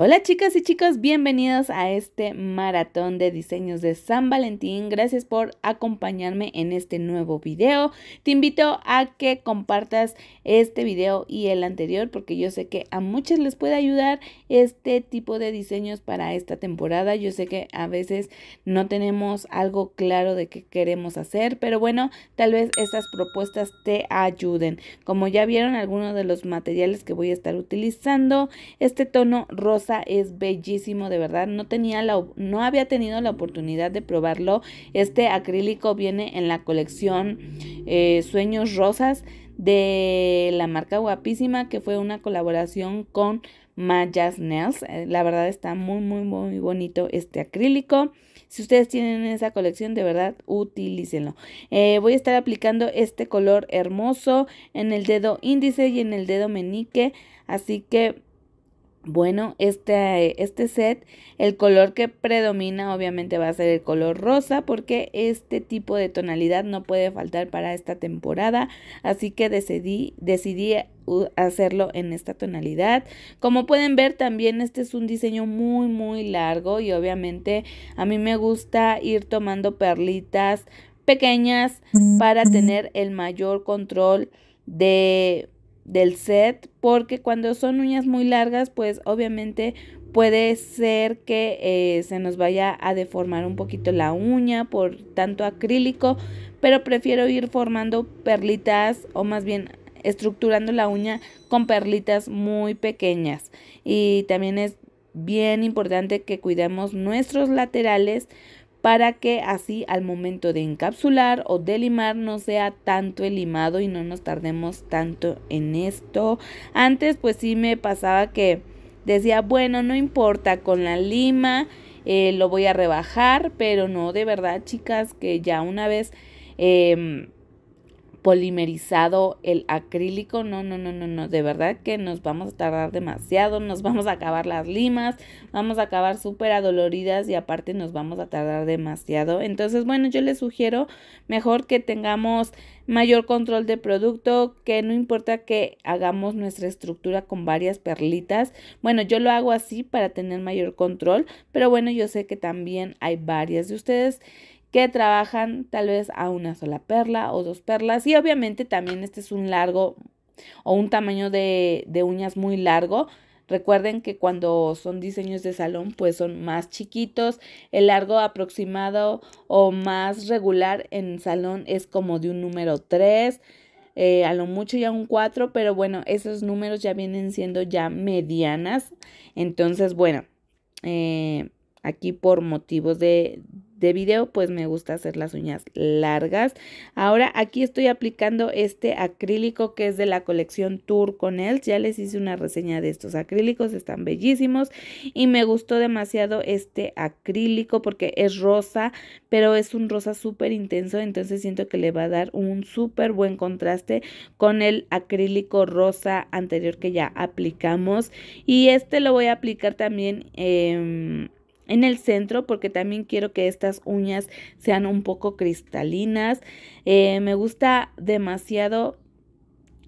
Hola chicas y chicos, bienvenidos a este maratón de diseños de San Valentín. Gracias por acompañarme en este nuevo video. Te invito a que compartas este video y el anterior porque yo sé que a muchas les puede ayudar este tipo de diseños para esta temporada. Yo sé que a veces no tenemos algo claro de qué queremos hacer, pero bueno, tal vez estas propuestas te ayuden. Como ya vieron algunos de los materiales que voy a estar utilizando, este tono rosa es bellísimo, de verdad. No, tenía la, no había tenido la oportunidad de probarlo. Este acrílico viene en la colección eh, Sueños Rosas de la marca Guapísima, que fue una colaboración con Mayas Nails. Eh, la verdad está muy, muy, muy bonito este acrílico. Si ustedes tienen esa colección, de verdad, utilícenlo. Eh, voy a estar aplicando este color hermoso en el dedo índice y en el dedo menique. Así que bueno, este, este set, el color que predomina obviamente va a ser el color rosa porque este tipo de tonalidad no puede faltar para esta temporada, así que decidí, decidí uh, hacerlo en esta tonalidad. Como pueden ver también este es un diseño muy muy largo y obviamente a mí me gusta ir tomando perlitas pequeñas mm, para mm. tener el mayor control de del set porque cuando son uñas muy largas pues obviamente puede ser que eh, se nos vaya a deformar un poquito la uña por tanto acrílico pero prefiero ir formando perlitas o más bien estructurando la uña con perlitas muy pequeñas y también es bien importante que cuidemos nuestros laterales para que así al momento de encapsular o de limar no sea tanto el limado y no nos tardemos tanto en esto. Antes pues sí me pasaba que decía, bueno, no importa, con la lima eh, lo voy a rebajar, pero no, de verdad chicas, que ya una vez... Em, polimerizado el acrílico. No, no, no, no, no. De verdad que nos vamos a tardar demasiado. Nos vamos a acabar las limas. Vamos a acabar súper adoloridas y aparte nos vamos a tardar demasiado. Entonces, bueno, yo les sugiero mejor que tengamos mayor control de producto, que no importa que hagamos nuestra estructura con varias perlitas. Bueno, yo lo hago así para tener mayor control, pero bueno, yo sé que también hay varias de ustedes que trabajan tal vez a una sola perla o dos perlas. Y obviamente también este es un largo o un tamaño de, de uñas muy largo. Recuerden que cuando son diseños de salón, pues son más chiquitos. El largo aproximado o más regular en salón es como de un número 3, eh, a lo mucho ya un 4, pero bueno, esos números ya vienen siendo ya medianas. Entonces, bueno, eh, Aquí por motivos de, de video, pues me gusta hacer las uñas largas. Ahora aquí estoy aplicando este acrílico que es de la colección Tour con Else. Ya les hice una reseña de estos acrílicos, están bellísimos. Y me gustó demasiado este acrílico porque es rosa, pero es un rosa súper intenso. Entonces siento que le va a dar un súper buen contraste con el acrílico rosa anterior que ya aplicamos. Y este lo voy a aplicar también... Em, en el centro porque también quiero que estas uñas sean un poco cristalinas. Eh, me gusta demasiado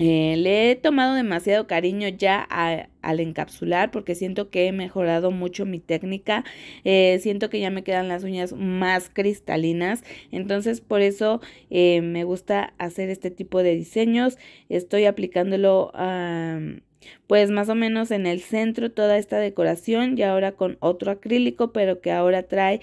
eh, le he tomado demasiado cariño ya al encapsular porque siento que he mejorado mucho mi técnica. Eh, siento que ya me quedan las uñas más cristalinas. Entonces por eso me gusta hacer este tipo de diseños. Estoy aplicándolo... a pues más o menos en el centro toda esta decoración y ahora con otro acrílico pero que ahora trae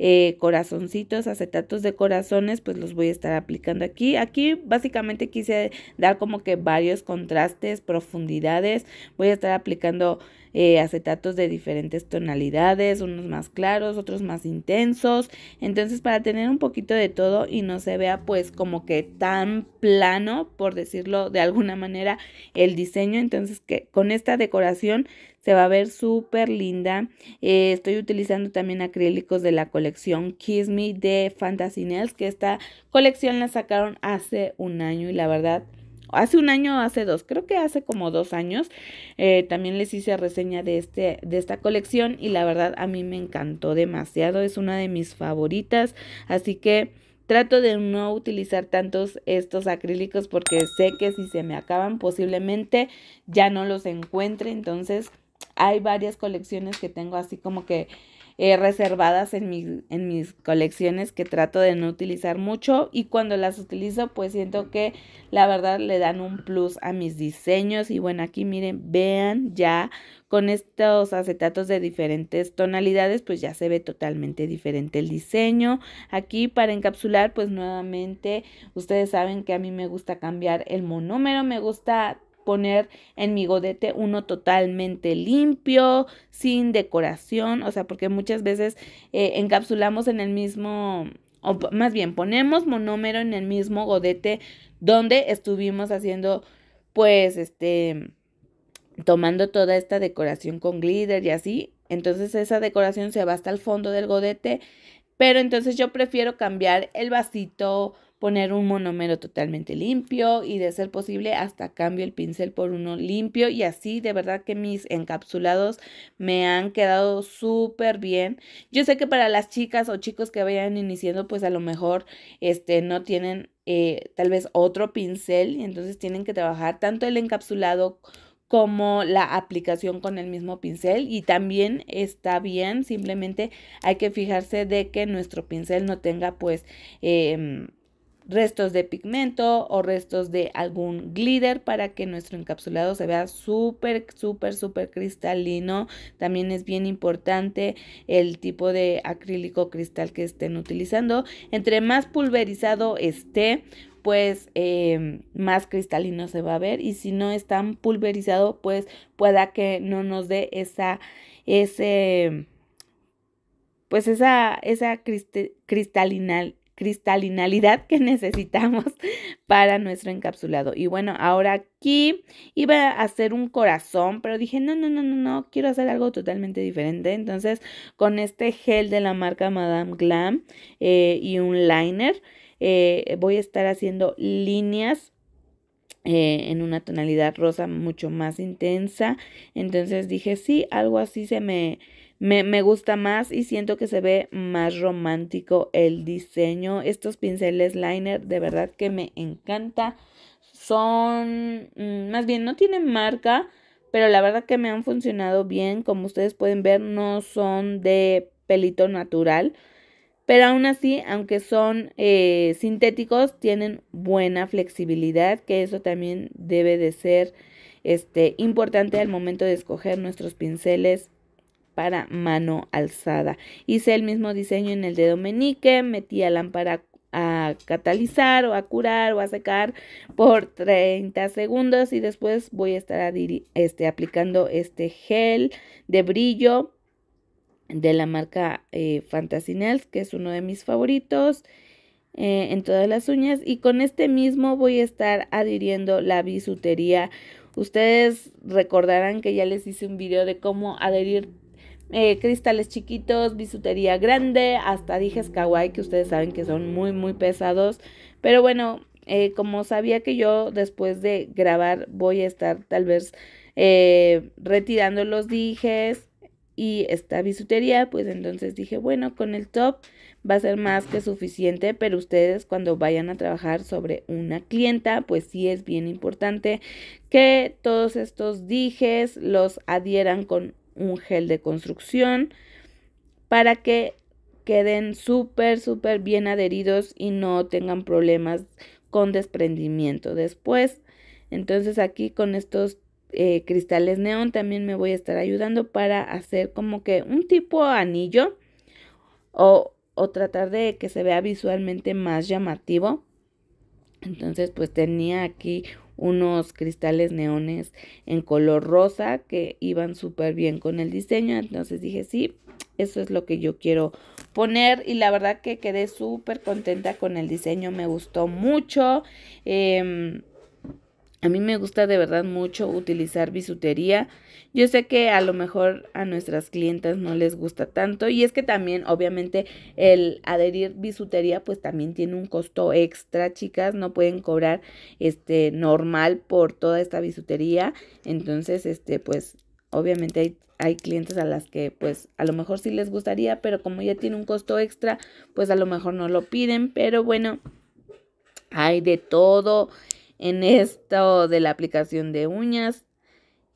eh, corazoncitos, acetatos de corazones, pues los voy a estar aplicando aquí. Aquí básicamente quise dar como que varios contrastes, profundidades. Voy a estar aplicando eh, acetatos de diferentes tonalidades, unos más claros, otros más intensos. Entonces para tener un poquito de todo y no se vea pues como que tan plano, por decirlo de alguna manera, el diseño. Entonces que con esta decoración se va a ver súper linda. Eh, estoy utilizando también acrílicos de la colección Kiss Me de Fantasy que esta colección la sacaron hace un año y la verdad hace un año, hace dos, creo que hace como dos años, eh, también les hice reseña de, este, de esta colección y la verdad a mí me encantó demasiado, es una de mis favoritas, así que trato de no utilizar tantos estos acrílicos porque sé que si se me acaban posiblemente ya no los encuentre, entonces hay varias colecciones que tengo así como que eh, reservadas en, en mis colecciones que trato de no utilizar mucho y cuando las utilizo pues siento que la verdad le dan un plus a mis diseños y bueno aquí miren vean ya con estos acetatos de diferentes tonalidades pues ya se ve totalmente diferente el diseño aquí para encapsular pues nuevamente ustedes saben que a mí me gusta cambiar el monómero me gusta poner en mi godete uno totalmente limpio, sin decoración, o sea, porque muchas veces eh, encapsulamos en el mismo, o más bien ponemos monómero en el mismo godete donde estuvimos haciendo, pues, este, tomando toda esta decoración con glitter y así. Entonces esa decoración se va hasta el fondo del godete, pero entonces yo prefiero cambiar el vasito poner un monómero totalmente limpio y de ser posible hasta cambio el pincel por uno limpio y así de verdad que mis encapsulados me han quedado súper bien. Yo sé que para las chicas o chicos que vayan iniciando pues a lo mejor este no tienen eh, tal vez otro pincel y entonces tienen que trabajar tanto el encapsulado como la aplicación con el mismo pincel y también está bien simplemente hay que fijarse de que nuestro pincel no tenga pues em, restos de pigmento o restos de algún glitter para que nuestro encapsulado se vea súper, súper, súper cristalino. También es bien importante el tipo de acrílico cristal que estén utilizando. Entre más pulverizado esté, pues em, más cristalino se va a ver y si no es tan pulverizado pues pueda que no nos dé esa ese pues esa, esa cristalinalidad que necesitamos para nuestro encapsulado. Y bueno, ahora aquí iba a hacer un corazón, pero dije, no, no, no, no, no, quiero hacer algo totalmente diferente. Entonces, con este gel de la marca Madame Glam eh, y un liner, eh, voy a estar haciendo líneas eh, en una tonalidad rosa mucho más intensa. Entonces dije, sí, algo así se me, me, gusta más y siento que se ve más romántico el diseño. Estos pinceles liner de verdad que me encanta. Son, mm, más bien, no tienen marca, pero la verdad que me han funcionado bien. Como ustedes pueden ver, no son de pelito natural. Pero aún así, aunque son eh, sintéticos, tienen buena flexibilidad, que eso también debe de ser este, importante al momento de escoger nuestros pinceles para mano alzada. Hice el mismo diseño en el dedo meñique, metí a lámpara a catalizar o a curar o a secar por 30 segundos y después voy a estar este, aplicando este gel de brillo de la marca eh, Fantasy Nails que es uno de mis favoritos eh, en todas las uñas y con este mismo voy a estar adhiriendo la bisutería ustedes recordarán que ya les hice un video de cómo adherir eh, cristales chiquitos, bisutería grande, hasta dijes kawaii que ustedes saben que son muy muy pesados. Pero bueno, eh, como sabía que yo después de grabar voy a estar tal vez eh, retirando los dijes y esta bisutería, pues entonces dije, bueno, con el top va a ser más que suficiente, pero ustedes cuando vayan a trabajar sobre una clienta, pues sí es bien importante que todos estos dijes los adhieran con un gel de construcción para que queden súper, súper bien adheridos y no tengan problemas con desprendimiento después. Entonces aquí con estos eh, cristales neón también me voy a estar ayudando para hacer como que un tipo anillo o, o tratar de que se vea visualmente más llamativo. Entonces pues tenía aquí unos cristales neones en color rosa que iban súper bien con el diseño. Entonces dije, sí, eso es lo que yo quiero poner y la verdad que quedé súper contenta con el diseño, me gustó mucho. Em, a mí me gusta de verdad mucho utilizar bisutería. Yo sé que a lo mejor a nuestras clientas no les gusta tanto y es que también obviamente el adherir bisutería pues también tiene un costo extra, chicas, no pueden cobrar este normal por toda esta bisutería. Entonces, este pues obviamente hay, hay clientes a las que pues a lo mejor sí les gustaría, pero como ya tiene un costo extra, pues a lo mejor no lo piden, pero bueno, hay de todo en esto de la aplicación de uñas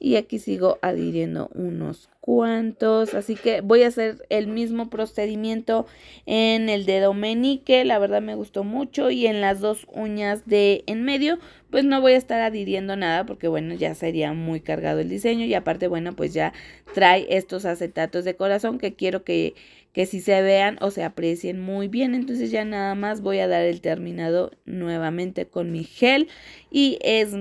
y aquí sigo adhiriendo unos cuantos así que voy a hacer el mismo procedimiento en el dedo menique la verdad me gustó mucho y en las dos uñas de en medio pues no voy a estar adhiriendo nada porque bueno ya sería muy cargado el diseño y aparte bueno pues ya trae estos acetatos de corazón que quiero que que si se vean o se aprecien muy bien entonces ya nada más voy a dar el terminado nuevamente con mi gel y es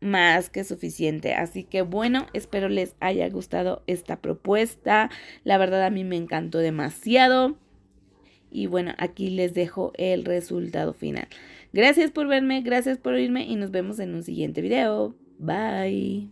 más que suficiente. Así que bueno, espero les haya gustado esta propuesta. La verdad a mí me encantó demasiado. Y bueno, aquí les dejo el resultado final. Gracias por verme, gracias por oírme y nos vemos en un siguiente video. Bye.